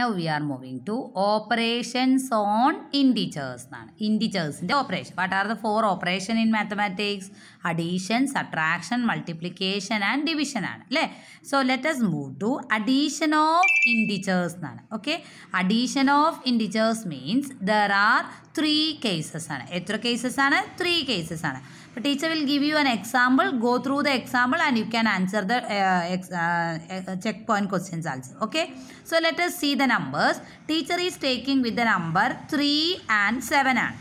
Now we are moving to operations on integers എന്നാണ് ഇൻഡിച്ചേഴ്സിൻ്റെ operation what are the four operation in mathematics addition subtraction multiplication and division ആണ് അല്ലേ so let us move to addition of integers എന്നാണ് okay addition of integers means there are three cases ആണ് എത്ര cases ആണ് three cases ആണ് But teacher will give you an example, go through the example and you can answer the uh, ex, uh, uh, checkpoint questions also. Okay. So let us see the numbers. Teacher is taking with the number 3 and 7 and.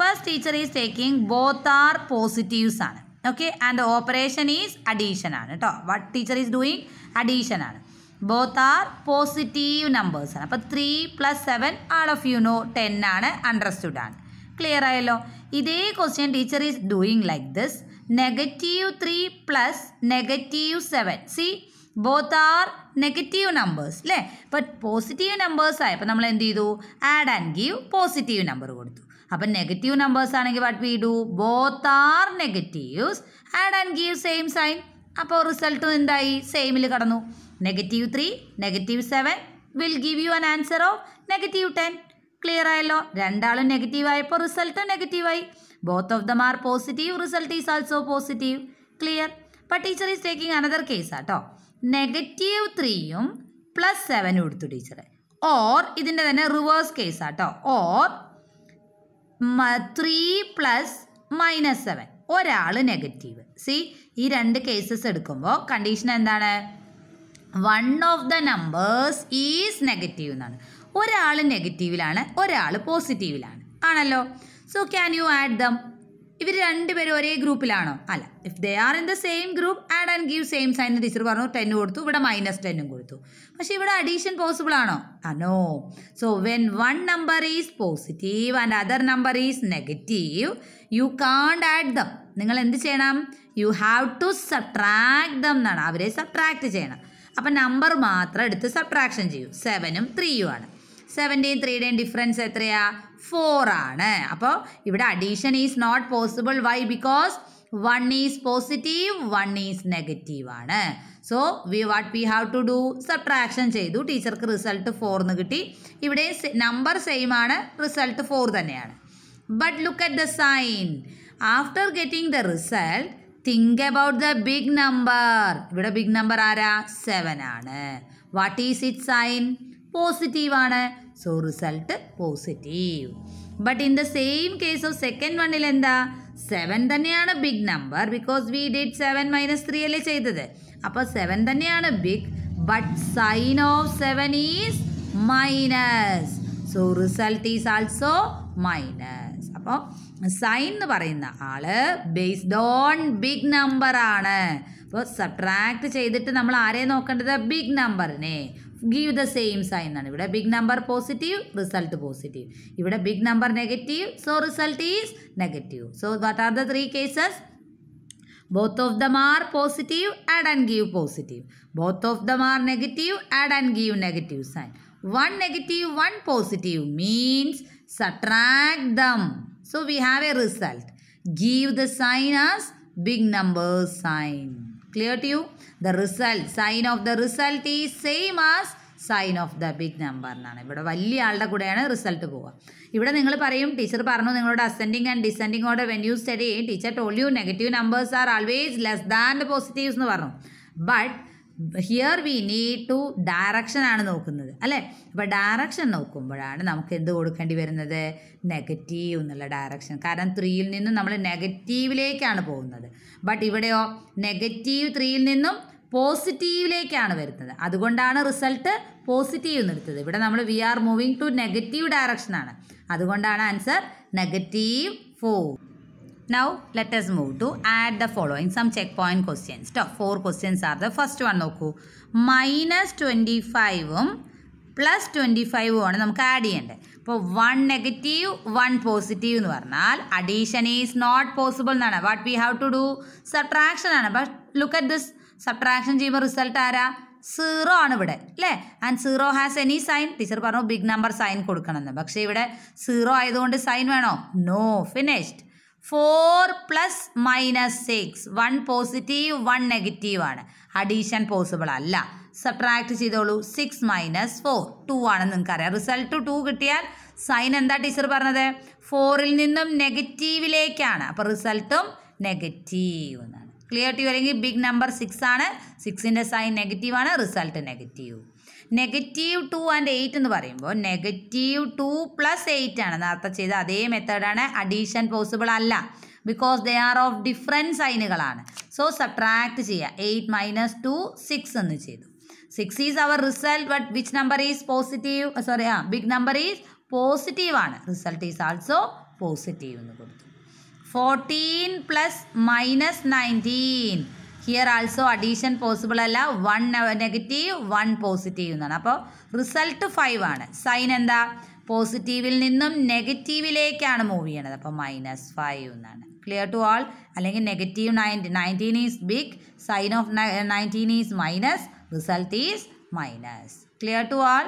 First teacher is taking both are positives ആണ് okay and operation is addition ആണ് കേട്ടോ what teacher is doing addition ആണ് both are positive numbers ആണ് അപ്പോൾ three plus seven all of you know ten clear ആയല്ലോ ഇതേ question teacher is doing like this negative three plus negative seven see both are negative numbers അല്ലേ but positive numbers ആയപ്പോൾ നമ്മൾ എന്ത് ചെയ്തു add and give positive number കൊടുത്തു അപ്പം negative numbers ആണെങ്കിൽ what we do both are negatives add and give same sign അപ്പോൾ റിസൾട്ടും എന്തായി സെയിമിൽ കടന്നു negative three negative seven will give you an answer of negative ten clear ആയല്ലോ രണ്ടാളും നെഗറ്റീവ് ആയപ്പോൾ റിസൾട്ടും നെഗറ്റീവായി ബോത്ത് ഓഫ് ദ മാർ positive result is also positive clear അപ്പം teacher is taking another case ആട്ടോ നെഗറ്റീവ് ത്രീയും പ്ലസ് സെവനും എടുത്തു ടീച്ചർ ഓർ ഇതിൻ്റെ തന്നെ റിവേഴ്സ് കേസ് ആട്ടോ or three plus minus seven ഒരാൾ നെഗറ്റീവ് സി ഈ രണ്ട് കേസസ് എടുക്കുമ്പോൾ കണ്ടീഷൻ എന്താണ് one of the numbers is negative എന്നാണ് ഒരാൾ നെഗറ്റീവിലാണ് ഒരാൾ പോസിറ്റീവിലാണ് ആണല്ലോ so can you add them ഇവർ രണ്ടുപേരും ഒരേ ഗ്രൂപ്പിലാണോ അല്ല if they are in the same group add and give same sign teacher പറഞ്ഞു ടെൻ കൊടുത്തു ഇവിടെ മൈനസ് ടെന്നും കൊടുത്തു പക്ഷേ ഇവിടെ അഡീഷൻ പോസിബിൾ ആണോ അനോ so when one number is positive and other number is negative you can't add them നിങ്ങൾ എന്ത് ചെയ്യണം you have to subtract them എന്നാണ് അവരെ സട്രാക്ട് ചെയ്യണം അപ്പം നമ്പർ മാത്രം എടുത്ത് സബ്ട്രാക്ഷൻ ചെയ്യൂ സെവനും ത്രീയും ആണ് സെവൻറ്റീൻ ത്രീയുടെയും ഡിഫറൻസ് എത്രയാ ഫോർ ആണ് അപ്പോൾ ഇവിടെ addition is not possible why because one is positive one is negative ആണ് so we what we have to do subtraction ചെയ്തു ടീച്ചർക്ക് റിസൾട്ട് ഫോർ എന്ന് കിട്ടി ഇവിടെ നമ്പർ സെയിം ആണ് റിസൾട്ട് ഫോർ തന്നെയാണ് but look at the sign after getting the result think about the big number ഇവിടെ big number ആരാ സെവൻ ആണ് വാട്ട് ഈസ് ഇറ്റ് സൈൻ ആണ് so result positive but in the same case of second വണ്ണിൽ എന്താ seven തന്നെയാണ് big number because we did seven minus three അല്ലേ ചെയ്തത് അപ്പോൾ സെവൻ തന്നെയാണ് big but sign of seven is minus so result is also minus അപ്പോൾ sign എന്ന് പറയുന്ന ആള് ബേസ്ഡ് ഓൺ ബിഗ് നമ്പർ ആണ് അപ്പോൾ സബ്ട്രാക്ട് ചെയ്തിട്ട് നമ്മൾ ആരെ നോക്കേണ്ടത് ബിഗ് നമ്പറിനെ give the same sign. If a big number positive, result positive. If a big number negative, so result is negative. So what are the three cases? Both of them are positive, add and give positive. Both of them are negative, add and give negative sign. One negative, one positive means subtract them. So we have a result. Give the sign as big number sign. Clear to you? The result, sign of the result is same as sign of the big number എന്നാണ് ഇവിടെ വലിയ ആളുടെ കൂടെയാണ് result പോവുക ഇവിടെ നിങ്ങൾ പറയും teacher പറഞ്ഞു നിങ്ങളുടെ ascending and descending order when you study teacher told you negative numbers are always less than the positives എന്ന് പറഞ്ഞു but here we need to direction ആണ് നോക്കുന്നത് അല്ലേ അപ്പോൾ ഡയറക്ഷൻ നോക്കുമ്പോഴാണ് നമുക്ക് എന്ത് കൊടുക്കേണ്ടി വരുന്നത് നെഗറ്റീവ് എന്നുള്ള ഡയറക്ഷൻ കാരണം ത്രീയിൽ നിന്നും നമ്മൾ നെഗറ്റീവിലേക്കാണ് പോകുന്നത് ബട്ട് ഇവിടെയോ നെഗറ്റീവ് ത്രീയിൽ നിന്നും പോസിറ്റീവിലേക്കാണ് വരുന്നത് അതുകൊണ്ടാണ് റിസൾട്ട് പോസിറ്റീവ് നിർത്തത് ഇവിടെ നമ്മൾ we are moving to negative ഡയറക്ഷനാണ് അതുകൊണ്ടാണ് answer negative four Now let move to add the following sum check point questions to four questions are the first one നോക്കൂ മൈനസ് ട്വൻറ്റി ഫൈവും പ്ലസ് ട്വൻറ്റി ഫൈവും ആണ് നമുക്ക് ആഡ് ചെയ്യേണ്ടത് അപ്പോൾ one negative one positive എന്ന് പറഞ്ഞാൽ അഡീഷൻ ഈസ് നോട്ട് പോസിബിൾ എന്നാണ് what we have to do subtraction ആണ് but look at this subtraction ചെയ്യുമ്പോൾ റിസൾട്ട് ആരാ സീറോ ആണ് ഇവിടെ അല്ലേ and zero has any sign teacher പറഞ്ഞു ബിഗ് നമ്പർ സൈൻ കൊടുക്കണമെന്ന് പക്ഷേ ഇവിടെ സീറോ ആയതുകൊണ്ട് സൈൻ വേണോ no finished four plus minus six one positive one negative ആണ് അഡീഷൻ പോസിബിൾ അല്ല സബ്ട്രാക്ട് ചെയ്തോളൂ സിക്സ് മൈനസ് ഫോർ ടു ആണെന്ന് നിങ്ങൾക്കറിയാം റിസൾട്ട് ടു കിട്ടിയാൽ സൈൻ എന്താ ടീച്ചർ പറഞ്ഞത് ഫോറിൽ നിന്നും നെഗറ്റീവിലേക്കാണ് അപ്പോൾ റിസൾട്ടും നെഗറ്റീവ് എന്നാണ് ക്ലിയർ ടു അല്ലെങ്കിൽ ബിഗ് നമ്പർ സിക്സ് ആണ് സിക്സിൻ്റെ സൈൻ നെഗറ്റീവ് ആണ് result negative negative two and eight എന്ന് പറയുമ്പോൾ നെഗറ്റീവ് ടു പ്ലസ് എയ്റ്റ് ആണ് നേരത്തെ ചെയ്ത അതേ മെത്തേഡാണ് അഡീഷൻ പോസിബിൾ അല്ല because they are of different സൈനുകളാണ് സോ സബ്ട്രാക്ട് ചെയ്യുക എയ്റ്റ് മൈനസ് ടു സിക്സ് എന്ന് ചെയ്തു six is our result but which number is positive sorry ആ ബിഗ് നമ്പർ ഈസ് പോസിറ്റീവ് ആണ് റിസൾട്ട് ഈസ് ആൾസോ പോസിറ്റീവ് എന്ന് കൊടുത്തു fourteen plus minus nineteen here also addition possible അല്ല one negative one positive എന്നാണ് അപ്പോൾ result five ആണ് sign എന്താ പോസിറ്റീവിൽ നിന്നും നെഗറ്റീവിലേക്കാണ് മൂവ് ചെയ്യണത് അപ്പോൾ മൈനസ് ഫൈവ് എന്നാണ് ക്ലിയർ ടു ആൾ അല്ലെങ്കിൽ negative ninety nineteen is big sign of nineteen is minus result is minus clear to all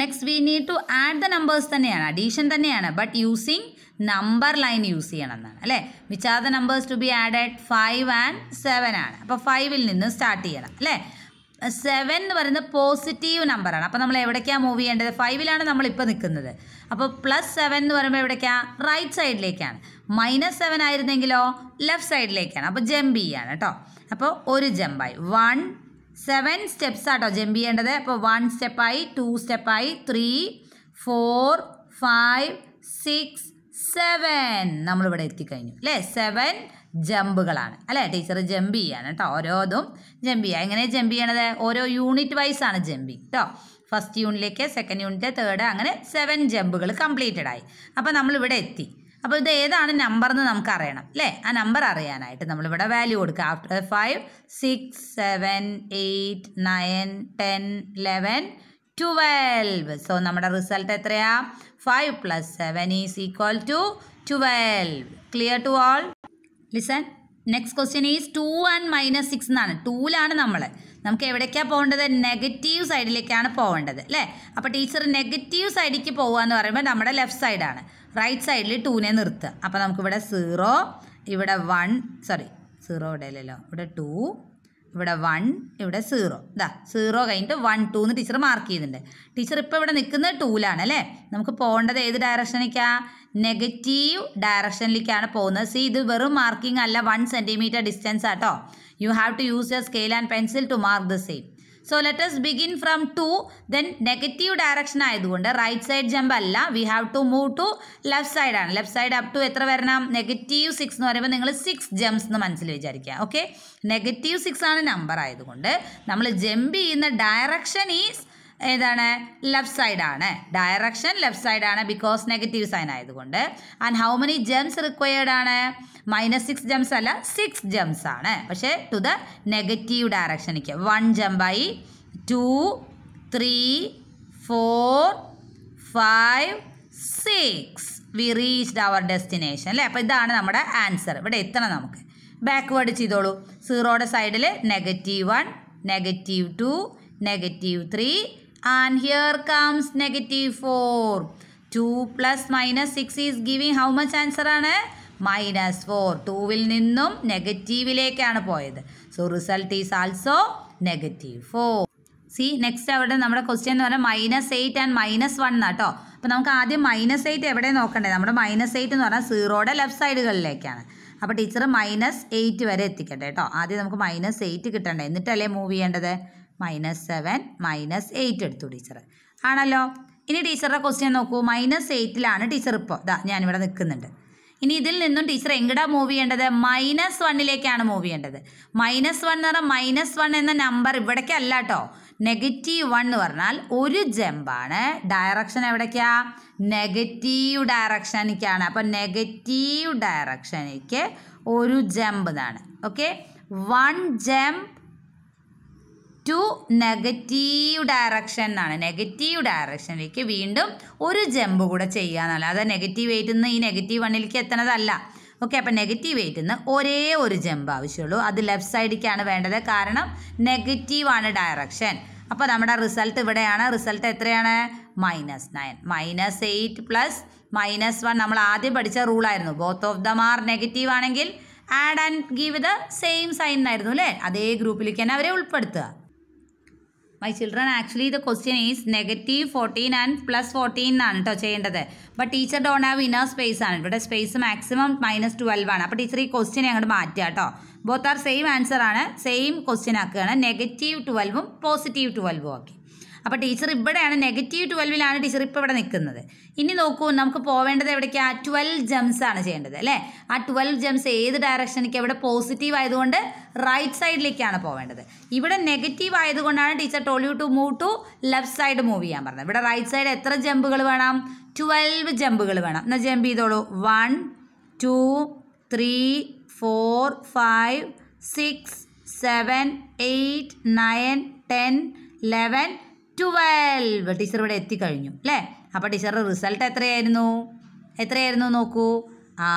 next we need to add the numbers തന്നെയാണ് addition തന്നെയാണ് but using number line use ചെയ്യണം എന്നാണ് അല്ലേ which are the numbers to be added five and seven ആണ് അപ്പോൾ ഫൈവിൽ നിന്ന് start ചെയ്യണം അല്ലേ സെവൻ എന്ന് പറയുന്നത് പോസിറ്റീവ് നമ്പറാണ് അപ്പോൾ നമ്മൾ എവിടേക്കാണ് മൂവ് ചെയ്യേണ്ടത് ഫൈവിലാണ് നമ്മളിപ്പോൾ നിൽക്കുന്നത് അപ്പോൾ പ്ലസ് സെവൻ എന്ന് പറയുമ്പോൾ എവിടേക്കാണ് റൈറ്റ് സൈഡിലേക്കാണ് മൈനസ് സെവൻ ആയിരുന്നെങ്കിലോ ലെഫ്റ്റ് സൈഡിലേക്കാണ് അപ്പോൾ ജമ്പ് ചെയ്യാണ് കേട്ടോ അപ്പോൾ ഒരു ജമ്പായി വൺ സെവൻ സ്റ്റെപ്സ് ആട്ടോ ജമ്പ് ചെയ്യേണ്ടത് അപ്പോൾ വൺ സ്റ്റെപ്പായി ടു സ്റ്റെപ്പായി three four five six seven നമ്മളിവിടെ എത്തിക്കഴിഞ്ഞു അല്ലേ സെവൻ ജമ്പുകളാണ് അല്ലേ ടീച്ചർ ജമ്പ് ചെയ്യാണ് കേട്ടോ ഓരോതും ജമ്പ് ചെയ്യുക എങ്ങനെ ജമ്പ് ചെയ്യണത് ഓരോ യൂണിറ്റ് വൈസ് ആണ് ജമ്പിങ് കേട്ടോ ഫസ്റ്റ് യൂണിറ്റിലേക്ക് സെക്കൻഡ് യൂണിറ്റ് തേർഡ് അങ്ങനെ സെവൻ ജമ്പുകൾ കംപ്ലീറ്റഡ് ആയി അപ്പോൾ നമ്മളിവിടെ എത്തി അപ്പോൾ ഇത് ഏതാണ് നമ്പർ എന്ന് നമുക്ക് അറിയണം അല്ലേ ആ നമ്പർ അറിയാനായിട്ട് നമ്മളിവിടെ വാല്യൂ കൊടുക്കുക after five six seven eight nine ten eleven twelve so നമ്മുടെ റിസൾട്ട് എത്രയാ five plus seven is equal to twelve clear to all listen next question is two and minus six എന്നാണ് ടൂലാണ് നമ്മൾ നമുക്ക് എവിടേക്കാണ് പോകേണ്ടത് നെഗറ്റീവ് സൈഡിലേക്കാണ് പോകേണ്ടത് അല്ലേ അപ്പോൾ ടീച്ചർ നെഗറ്റീവ് സൈഡിലേക്ക് പോകുക എന്ന് പറയുമ്പോൾ നമ്മുടെ ലെഫ്റ്റ് സൈഡാണ് റൈറ്റ് സൈഡിൽ ടൂനെ നിർത്തുക അപ്പോൾ നമുക്കിവിടെ സീറോ ഇവിടെ വൺ സോറി സീറോ ഇവിടെ അല്ലല്ലോ ഇവിടെ ടു ഇവിടെ വൺ ഇവിടെ സീറോ ഇതാ സീറോ കഴിഞ്ഞിട്ട് വൺ ടു എന്ന് ടീച്ചർ മാർക്ക് ചെയ്തിട്ടുണ്ട് ടീച്ചർ ഇപ്പോൾ ഇവിടെ നിൽക്കുന്നത് ടൂലാണ് അല്ലേ നമുക്ക് പോകേണ്ടത് ഏത് ഡയറക്ഷനിലേക്കാണ് നെഗറ്റീവ് ഡയറക്ഷനിലേക്കാണ് പോകുന്നത് സി ഇത് വെറും മാർക്കിംഗ് അല്ല വൺ സെൻറ്റിമീറ്റർ ഡിസ്റ്റൻസ് ആട്ടോ you have to use your scale and pencil to mark the same so let's begin from two then negative direction ആയതുകൊണ്ട് റൈറ്റ് സൈഡ് ജമ്പ് അല്ല we have to move to left side ആണ് left side up to എത്ര വരണം negative six എന്ന് പറയുമ്പോൾ നിങ്ങൾ six jumps എന്ന് മനസ്സിൽ വിചാരിക്കുക ഓക്കെ നെഗറ്റീവ് സിക്സ് ആണ് നമ്പർ ആയതുകൊണ്ട് നമ്മൾ ജമ്പ് ചെയ്യുന്ന ഡയറക്ഷൻ ഈസ് ഏതാണ് ലെഫ്റ്റ് സൈഡാണ് ഡയറക്ഷൻ ലെഫ്റ്റ് സൈഡാണ് ബിക്കോസ് നെഗറ്റീവ് സൈൻ ആയതുകൊണ്ട് and how many jumps required ആണ് മൈനസ് സിക്സ് ജംസ് അല്ല സിക്സ് ജംസ് ആണ് പക്ഷേ ടു ദ നെഗറ്റീവ് ഡയറക്ഷനിലേക്ക് വൺ ജമ്പായി two three four five six we reached our destination അല്ലേ അപ്പോൾ ഇതാണ് നമ്മുടെ ആൻസർ ഇവിടെ എത്തണം നമുക്ക് ബാക്ക്വേർഡ് ചെയ്തോളൂ സീറോയുടെ സൈഡിൽ negative one negative two negative three and here comes negative 4. 2 plus minus 6 is giving how much answer ആണ് മൈനസ് ഫോർ ടൂവിൽ നിന്നും നെഗറ്റീവിലേക്കാണ് പോയത് so result is also negative four C next അവിടെ നമ്മുടെ ക്വസ്റ്റ്യൻ എന്ന് പറഞ്ഞാൽ minus eight and minus one എന്നാട്ടോ അപ്പോൾ നമുക്ക് ആദ്യം മൈനസ് എയ്റ്റ് എവിടെ നോക്കണ്ടേ നമ്മുടെ മൈനസ് എയ്റ്റ് എന്ന് പറഞ്ഞാൽ സീറോയുടെ ലെഫ്റ്റ് സൈഡുകളിലേക്കാണ് അപ്പോൾ ടീച്ചർ മൈനസ് എയ്റ്റ് വരെ എത്തിക്കട്ടെ കേട്ടോ ആദ്യം നമുക്ക് മൈനസ് എയ്റ്റ് കിട്ടണ്ടേ എന്നിട്ടല്ലേ മൂവ് ചെയ്യേണ്ടത് മൈനസ് സെവൻ മൈനസ് എയ്റ്റ് എടുത്തു ടീച്ചർ ആണല്ലോ ഇനി ടീച്ചറുടെ ക്വസ്റ്റ്യൻ നോക്കൂ മൈനസ് എയ്റ്റിലാണ് ടീച്ചർ ഇപ്പോൾ ഇതാ ഞാനിവിടെ നിൽക്കുന്നുണ്ട് ഇനി ഇതിൽ നിന്നും ടീച്ചർ എങ്ങടാ മൂവ് ചെയ്യേണ്ടത് മൈനസ് വണ്ണിലേക്കാണ് മൂവ് ചെയ്യേണ്ടത് മൈനസ് വൺ എന്ന് പറഞ്ഞാൽ മൈനസ് വൺ എന്ന നമ്പർ ഇവിടേക്കല്ല കേട്ടോ നെഗറ്റീവ് വൺ എന്ന് പറഞ്ഞാൽ ഒരു ജമ്പാണ് ഡയറക്ഷൻ എവിടേക്കാ നെഗറ്റീവ് ഡയറക്ഷനിക്കാണ് അപ്പം നെഗറ്റീവ് ഡയറക്ഷനിക്ക് ഒരു ജമ്പ് എന്നാണ് okay one jump to negative direction എന്നാണ് നെഗറ്റീവ് ഡയറക്ഷനിലേക്ക് വീണ്ടും ഒരു ജമ്പ് കൂടെ ചെയ്യുക എന്നുള്ളത് നെഗറ്റീവ് എയ്റ്റിൽ നിന്ന് ഈ നെഗറ്റീവ് വണ്ണിലേക്ക് എത്തണതല്ല ഓക്കെ അപ്പം നെഗറ്റീവ് എയ്റ്റിൽ നിന്ന് ഒരേ ഒരു ജമ്പ് ആവശ്യമുള്ളൂ അത് ലെഫ്റ്റ് സൈഡിലേക്കാണ് വേണ്ടത് കാരണം നെഗറ്റീവാണ് ഡയറക്ഷൻ അപ്പോൾ നമ്മുടെ റിസൾട്ട് ഇവിടെയാണ് റിസൾട്ട് എത്രയാണ് minus nine minus eight plus minus one നമ്മൾ ആദ്യം പഠിച്ച റൂളായിരുന്നു ബോത്ത് ഓഫ് ദ മാർ നെഗറ്റീവ് ആണെങ്കിൽ add and give the same sign ആയിരുന്നു അല്ലേ അതേ ഗ്രൂപ്പിലേക്ക് തന്നെ അവരെ ഉൾപ്പെടുത്തുക my children actually the question is negative fourteen and plus fourteen എന്നാണ് കേട്ടോ ചെയ്യേണ്ടത് but teacher don't have inner space ആണ് ഇവിടെ സ്പേസ് മാക്സിമം മൈനസ് ട്വൽവ് ആണ് അപ്പോൾ ടീച്ചർ ഈ ക്വസ്റ്റ്യൻ അങ്ങോട്ട് മാറ്റുക കേട്ടോ ബോത്ത് ആർ സെയിം ആൻസർ ആണ് സെയിം ക്വസ്റ്റ്യൻ ആക്കുകയാണ് നെഗറ്റീവ് ട്വൽവും പോസിറ്റീവ് ട്വൽവും ഓക്കെ അപ്പോൾ ടീച്ചർ ഇവിടെയാണ് നെഗറ്റീവ് ട്വൽവിലാണ് ടീച്ചർ ഇപ്പോൾ ഇവിടെ നിൽക്കുന്നത് ഇനി നോക്കൂ നമുക്ക് പോവേണ്ടത് എവിടേക്കാണ് ട്വൽവ് ജംസ് ആണ് ചെയ്യേണ്ടത് അല്ലേ ആ ട്വൽവ് ജംസ് ഏത് ഡയറക്ഷനിലേക്ക് എവിടെ പോസിറ്റീവ് ആയതുകൊണ്ട് റൈറ്റ് സൈഡിലേക്കാണ് പോവേണ്ടത് ഇവിടെ നെഗറ്റീവ് ആയതുകൊണ്ടാണ് teacher told to move to left side move ചെയ്യാൻ പറഞ്ഞത് ഇവിടെ റൈറ്റ് സൈഡ് എത്ര ജമ്പുകൾ വേണം ട്വൽവ് ജമ്പുകൾ വേണം എന്നാൽ ജമ്പ് ചെയ്തോളൂ one two three four five six seven eight nine ten eleven twelve teacher ഇവിടെ എത്തിക്കഴിഞ്ഞു അല്ലേ അപ്പോൾ ടീച്ചറുടെ റിസൾട്ട് എത്രയായിരുന്നു എത്രയായിരുന്നു നോക്കൂ ആ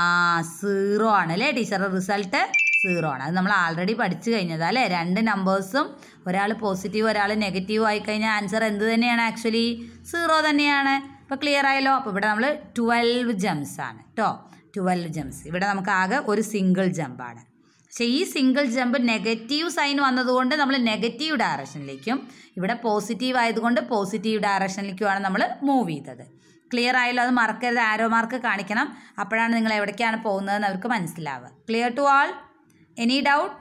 സീറോ ആണ് അല്ലേ ടീച്ചറുടെ റിസൾട്ട് സീറോ ആണ് അത് നമ്മൾ ആൾറെഡി പഠിച്ചു കഴിഞ്ഞതാ അല്ലേ രണ്ട് നമ്പേഴ്സും ഒരാൾ പോസിറ്റീവ് ഒരാൾ നെഗറ്റീവ് ആയി കഴിഞ്ഞാൽ ആൻസർ എന്ത് തന്നെയാണ് ആക്ച്വലി സീറോ തന്നെയാണ് ഇപ്പോൾ ക്ലിയർ ആയല്ലോ അപ്പോൾ ഇവിടെ നമ്മൾ ട്വൽവ് ജംസ് ആണ് കേട്ടോ ട്വൽവ് ജംസ് ഇവിടെ നമുക്ക് ആകെ ഒരു സിംഗിൾ ജമ്പാണ് പക്ഷേ ഈ സിംഗിൾ ജമ്പ് നെഗറ്റീവ് സൈൻ വന്നതുകൊണ്ട് നമ്മൾ നെഗറ്റീവ് ഡയറക്ഷനിലേക്കും ഇവിടെ പോസിറ്റീവ് ആയതുകൊണ്ട് പോസിറ്റീവ് ഡയറക്ഷനിലേക്കുമാണ് നമ്മൾ മൂവ് ചെയ്തത് ക്ലിയർ ആയാലും അത് മറക്കരുത് ആരോ മാർക്ക് കാണിക്കണം അപ്പോഴാണ് നിങ്ങൾ എവിടേക്കാണ് പോകുന്നതെന്ന് അവർക്ക് മനസ്സിലാവുക clear to all any doubt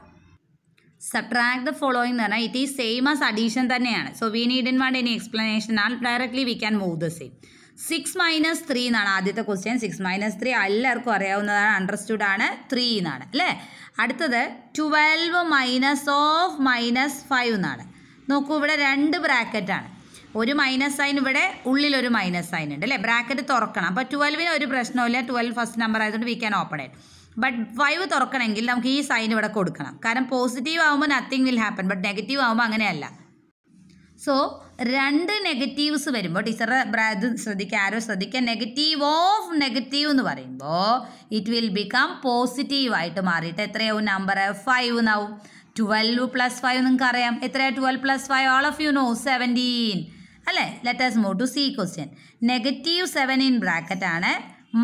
subtract the following എന്ന് പറഞ്ഞാൽ ഇറ്റ് ഈ സെയിം ആസ് അഡീഷൻ തന്നെയാണ് so we need in want any explanation all directly we can move the same six minus three എന്നാണ് ആദ്യത്തെ ക്വസ്റ്റ്യൻ സിക്സ് മൈനസ് ത്രീ എല്ലാവർക്കും അറിയാവുന്നതാണ് understood ആണ് three എന്നാണ് അല്ലേ അടുത്തത് twelve minus of minus five എന്നാണ് നോക്കൂ ഇവിടെ രണ്ട് ബ്രാക്കറ്റാണ് ഒരു മൈനസ് സൈൻ ഇവിടെ ഉള്ളിൽ ഒരു മൈനസ് സൈൻ ഉണ്ട് അല്ലേ ബ്രാക്കറ്റ് തുറക്കണം അപ്പോൾ ട്വൽവിന് ഒരു പ്രശ്നമില്ല ട്വൽവ് ഫസ്റ്റ് നമ്പർ ആയതുകൊണ്ട് we can open it but five തുറക്കണമെങ്കിൽ നമുക്ക് ഈ സൈൻ ഇവിടെ കൊടുക്കണം കാരണം പോസിറ്റീവ് ആകുമ്പോൾ nothing will happen but negative ആകുമ്പോൾ അങ്ങനെയല്ല സോ രണ്ട് നെഗറ്റീവ്സ് വരുമ്പോൾ ടീച്ചറെ ബ്രാത് ശ്രദ്ധിക്കുക ആരോ ശ്രദ്ധിക്കുക നെഗറ്റീവ് ഓഫ് നെഗറ്റീവ് എന്ന് പറയുമ്പോൾ ഇറ്റ് വിൽ ബിക്കം പോസിറ്റീവ് ആയിട്ട് മാറിയിട്ട് എത്രയാവും നമ്പർ ഫൈവ് എന്നാവും ട്വൽവ് പ്ലസ് ഫൈവ് നിങ്ങൾക്ക് അറിയാം എത്രയാണ് twelve plus five all of you know seventeen അല്ലേ let's move to C question negative seven in bracket ആണ്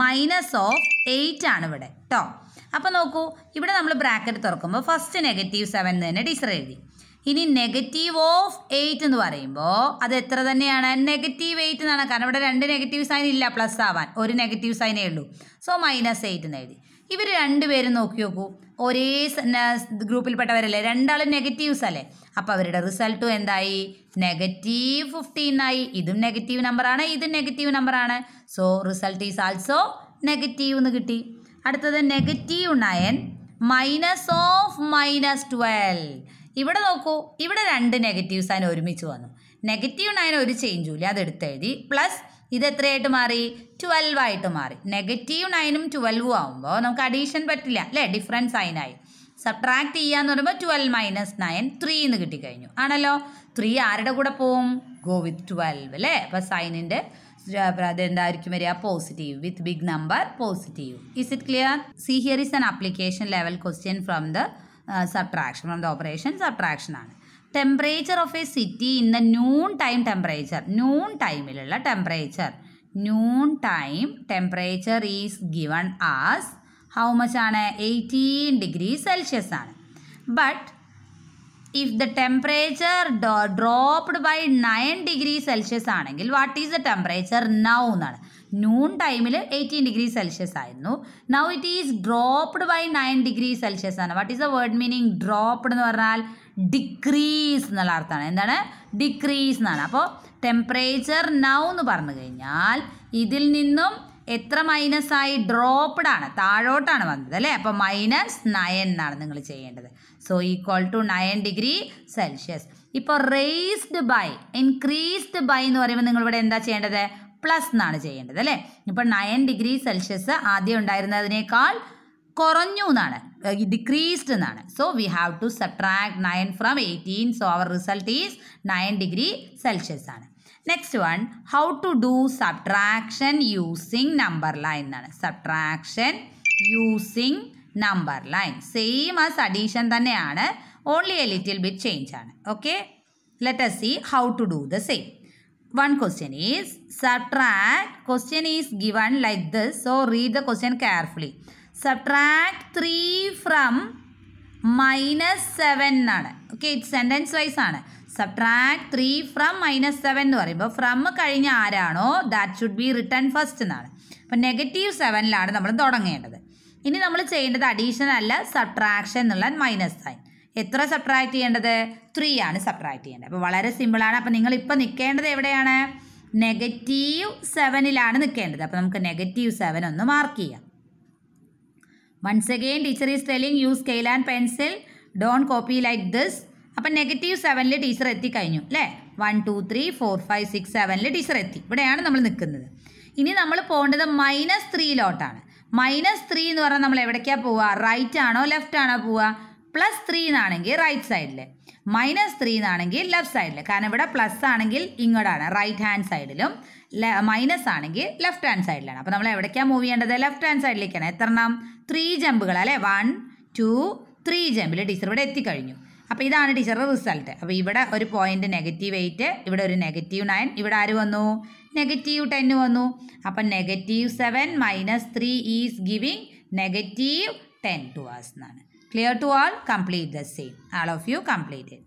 മൈനസ് ഓഫ് എയ്റ്റ് ആണ് ഇവിടെ കേട്ടോ അപ്പോൾ നോക്കൂ ഇവിടെ നമ്മൾ ബ്രാക്കറ്റ് തുറക്കുമ്പോൾ ഫസ്റ്റ് നെഗറ്റീവ് സെവൻ തന്നെ ടീച്ചർ എഴുതി ഇനി നെഗറ്റീവ് ഓഫ് എയ്റ്റ് എന്ന് പറയുമ്പോൾ അത് എത്ര തന്നെയാണ് നെഗറ്റീവ് എയ്റ്റ് എന്നാണ് കാരണം ഇവിടെ രണ്ട് നെഗറ്റീവ് സൈൻ ഇല്ല പ്ലസ് ആവാൻ ഒരു നെഗറ്റീവ് സൈനേ ഉള്ളൂ സോ മൈനസ് എയ്റ്റ് എന്ന് എഴുതി ഇവർ രണ്ടുപേരും നോക്കി നോക്കൂ ഒരേ ഗ്രൂപ്പിൽപ്പെട്ടവരല്ലേ രണ്ടാളും നെഗറ്റീവ്സ് അല്ലേ അപ്പോൾ അവരുടെ റിസൾട്ടും എന്തായി നെഗറ്റീവ് ഫിഫ്റ്റീൻ ആയി ഇതും നെഗറ്റീവ് നമ്പറാണ് ഇതും നെഗറ്റീവ് നമ്പറാണ് so result is also negative എന്ന് കിട്ടി അടുത്തത് negative nine minus of minus twelve ഇവിടെ നോക്കൂ ഇവിടെ രണ്ട് നെഗറ്റീവ് സൈൻ ഒരുമിച്ച് വന്നു നെഗറ്റീവ് നയൻ ഒരു ചേഞ്ചും ഇല്ല അത് എടുത്തെഴുതി പ്ലസ് ഇത് എത്രയായിട്ട് മാറി ട്വൽവ് ആയിട്ട് മാറി നെഗറ്റീവ് നയനും ട്വൽവും ആകുമ്പോൾ നമുക്ക് അഡീഷൻ പറ്റില്ല അല്ലേ ഡിഫറൻറ്റ് സൈനായി സബ്ട്രാക്ട് ചെയ്യാന്ന് പറയുമ്പോൾ ട്വൽവ് മൈനസ് നയൻ ത്രീ എന്ന് കിട്ടിക്കഴിഞ്ഞു ആണല്ലോ ത്രീ ആരുടെ കൂടെ പോവും ഗോ വിത്ത് ട്വൽവ് അല്ലേ അപ്പോൾ സൈനിൻ്റെ അതെന്തായിരിക്കും വരിക positive with big number positive is it clear see here is an application level question from the subtraction from the operation subtraction ആണ് temperature of a city in the noon time temperature noon ടൈമിലുള്ള temperature noon time temperature is given as how much ആണ് eighteen degree Celsius ആണ് but if the temperature dropped by nine degree Celsius ആണെങ്കിൽ what is the temperature now എന്നാണ് noon ടൈമിൽ eighteen degree Celsius ആയിരുന്നു now it is dropped by nine degree Celsius ആണ് what is the word meaning dropped എന്ന് പറഞ്ഞാൽ decrease എന്നുള്ള അർത്ഥമാണ് എന്താണ് ഡിക്രീസ് എന്നാണ് അപ്പോൾ ടെമ്പറേച്ചർ നൗ എന്ന് പറഞ്ഞു കഴിഞ്ഞാൽ ഇതിൽ നിന്നും എത്ര മൈനസ് ആയി ഡ്രോപ്ഡ് ആണ് താഴോട്ടാണ് വന്നത് അല്ലേ അപ്പോൾ മൈനസ് നയൻ എന്നാണ് നിങ്ങൾ ചെയ്യേണ്ടത് so equal to nine degree Celsius ഇപ്പോൾ റേസ്ഡ് ബൈ ഇൻക്രീസ്ഡ് ബൈ എന്ന് പറയുമ്പോൾ നിങ്ങൾ ഇവിടെ എന്താ ചെയ്യേണ്ടത് പ്ലസ് എന്നാണ് ചെയ്യേണ്ടത് അല്ലേ ഇപ്പോൾ നയൻ ഡിഗ്രി സെൽഷ്യസ് ആദ്യം ഉണ്ടായിരുന്നതിനേക്കാൾ കുറഞ്ഞു എന്നാണ് ഡിക്രീസ്ഡ് എന്നാണ് so we have to subtract nine from eighteen so our result is nine degree Celsius ആണ് next one how to do subtraction using number line എന്നാണ് subtraction using number line same as addition തന്നെയാണ് only a little bit change ആണ് okay let's see how to do the same one question is subtract question is given like this so read the question carefully subtract three from minus seven എന്നാണ് okay it sentence wise ആണ് subtract three from minus seven എന്ന് പറയുമ്പോൾ from കഴിഞ്ഞ ആരാണോ that should be written first എന്നാണ് അപ്പം negative സെവനിലാണ് നമ്മൾ തുടങ്ങേണ്ടത് ഇനി നമ്മൾ ചെയ്യേണ്ടത് അഡീഷൻ അല്ല സബ്ട്രാക്ഷൻ എന്നുള്ള മൈനസ് സൈൻ എത്ര സബ്ട്രാക്ട് ചെയ്യേണ്ടത് ത്രീ ആണ് സബ്ട്രാക്ട് ചെയ്യേണ്ടത് അപ്പോൾ വളരെ സിമ്പിളാണ് അപ്പോൾ നിങ്ങൾ ഇപ്പോൾ നിൽക്കേണ്ടത് എവിടെയാണ് നെഗറ്റീവ് സെവനിലാണ് നിൽക്കേണ്ടത് അപ്പോൾ നമുക്ക് നെഗറ്റീവ് സെവൻ ഒന്ന് മാർക്ക് ചെയ്യാം once again teacher is telling use scale and pencil don't copy like this അപ്പം നെഗറ്റീവ് സെവനിൽ ടീച്ചർ എത്തിക്കഴിഞ്ഞു അല്ലേ one two three four five six സെവനിൽ ടീച്ചർ എത്തി ഇവിടെയാണ് നമ്മൾ നിൽക്കുന്നത് ഇനി നമ്മൾ പോകേണ്ടത് മൈനസ് ത്രീയിലോട്ടാണ് മൈനസ് ത്രീ എന്ന് പറഞ്ഞാൽ നമ്മൾ എവിടേക്കാണ് പോവുക റൈറ്റ് ആണോ ലെഫ്റ്റ് ആണോ പോവുക പ്ലസ് ത്രീ എന്നാണെങ്കിൽ റൈറ്റ് സൈഡിൽ മൈനസ് ത്രീ എന്നാണെങ്കിൽ ലെഫ്റ്റ് സൈഡിൽ കാരണം ഇവിടെ പ്ലസ് ആണെങ്കിൽ ഇങ്ങോട്ടാണ് റൈറ്റ് ഹാൻഡ് സൈഡിലും മൈനസ് ആണെങ്കിൽ ലെഫ്റ്റ് ഹാൻഡ് സൈഡിലാണ് അപ്പോൾ നമ്മൾ എവിടേക്കാണ് മൂവ് ചെയ്യേണ്ടത് ലെഫ്റ്റ് ഹാൻഡ് സൈഡിലേക്കാണ് എത്ര എണ്ണം ത്രീ ജമ്പുകൾ അല്ലേ വൺ ടു ത്രീ ജമ്പിൽ ടീച്ചർ ഇവിടെ എത്തിക്കഴിഞ്ഞു അപ്പോൾ ഇതാണ് ടീച്ചറുടെ റിസൾട്ട് അപ്പോൾ ഇവിടെ ഒരു പോയിന്റ് നെഗറ്റീവ് എയ്റ്റ് ഇവിടെ ഒരു നെഗറ്റീവ് നയൻ ഇവിടെ ആര് വന്നു നെഗറ്റീവ് ടെൻ വന്നു അപ്പം negative seven minus three is giving negative ten to us എന്നാണ് clear to all complete the same all of you complete